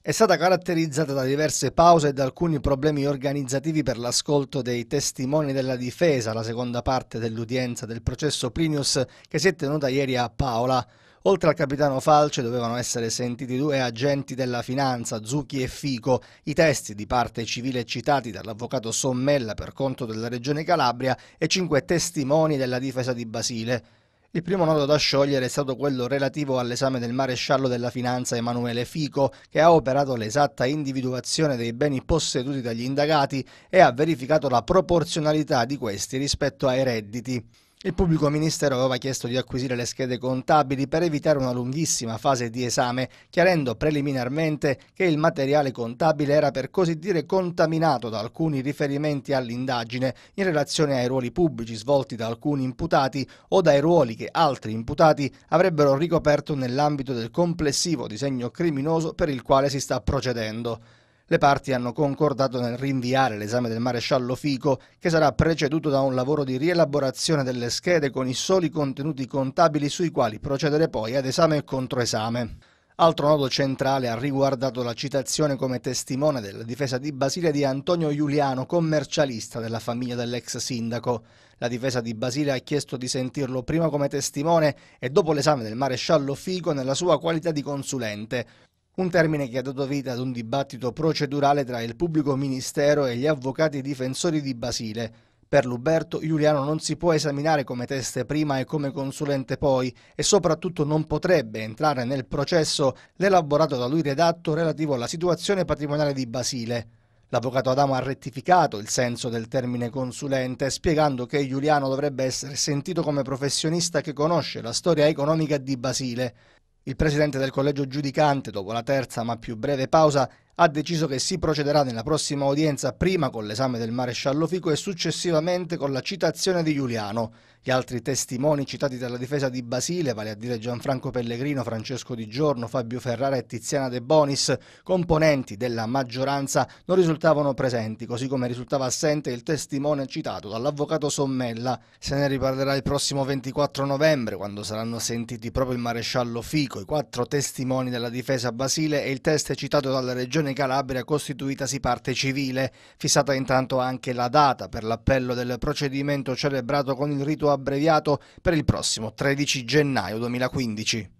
È stata caratterizzata da diverse pause e da alcuni problemi organizzativi per l'ascolto dei testimoni della difesa, la seconda parte dell'udienza del processo Plinius che si è tenuta ieri a Paola. Oltre al capitano Falce dovevano essere sentiti due agenti della finanza, Zucchi e Fico. I testi di parte civile citati dall'avvocato Sommella per conto della Regione Calabria e cinque testimoni della difesa di Basile. Il primo nodo da sciogliere è stato quello relativo all'esame del maresciallo della finanza Emanuele Fico, che ha operato l'esatta individuazione dei beni posseduti dagli indagati e ha verificato la proporzionalità di questi rispetto ai redditi. Il pubblico ministero aveva chiesto di acquisire le schede contabili per evitare una lunghissima fase di esame, chiarendo preliminarmente che il materiale contabile era per così dire contaminato da alcuni riferimenti all'indagine in relazione ai ruoli pubblici svolti da alcuni imputati o dai ruoli che altri imputati avrebbero ricoperto nell'ambito del complessivo disegno criminoso per il quale si sta procedendo. Le parti hanno concordato nel rinviare l'esame del maresciallo Fico, che sarà preceduto da un lavoro di rielaborazione delle schede con i soli contenuti contabili sui quali procedere poi ad esame e controesame. Altro nodo centrale ha riguardato la citazione come testimone della difesa di Basile di Antonio Giuliano, commercialista della famiglia dell'ex sindaco. La difesa di Basile ha chiesto di sentirlo prima come testimone e dopo l'esame del maresciallo Fico nella sua qualità di consulente. Un termine che ha dato vita ad un dibattito procedurale tra il pubblico ministero e gli avvocati difensori di Basile. Per Luberto, Giuliano non si può esaminare come teste prima e come consulente poi e soprattutto non potrebbe entrare nel processo l'elaborato da lui redatto relativo alla situazione patrimoniale di Basile. L'avvocato Adamo ha rettificato il senso del termine consulente, spiegando che Giuliano dovrebbe essere sentito come professionista che conosce la storia economica di Basile. Il presidente del collegio giudicante, dopo la terza ma più breve pausa, ha deciso che si procederà nella prossima udienza prima con l'esame del maresciallo Fico e successivamente con la citazione di Giuliano. Gli altri testimoni citati dalla difesa di Basile, vale a dire Gianfranco Pellegrino, Francesco Di Giorno, Fabio Ferrara e Tiziana De Bonis, componenti della maggioranza, non risultavano presenti, così come risultava assente il testimone citato dall'avvocato Sommella. Se ne riparlerà il prossimo 24 novembre, quando saranno sentiti proprio il maresciallo Fico, i quattro testimoni della difesa Basile e il test citato dalla regione Regione Calabria costituitasi parte civile, fissata intanto anche la data per l'appello del procedimento celebrato con il rito abbreviato per il prossimo 13 gennaio 2015.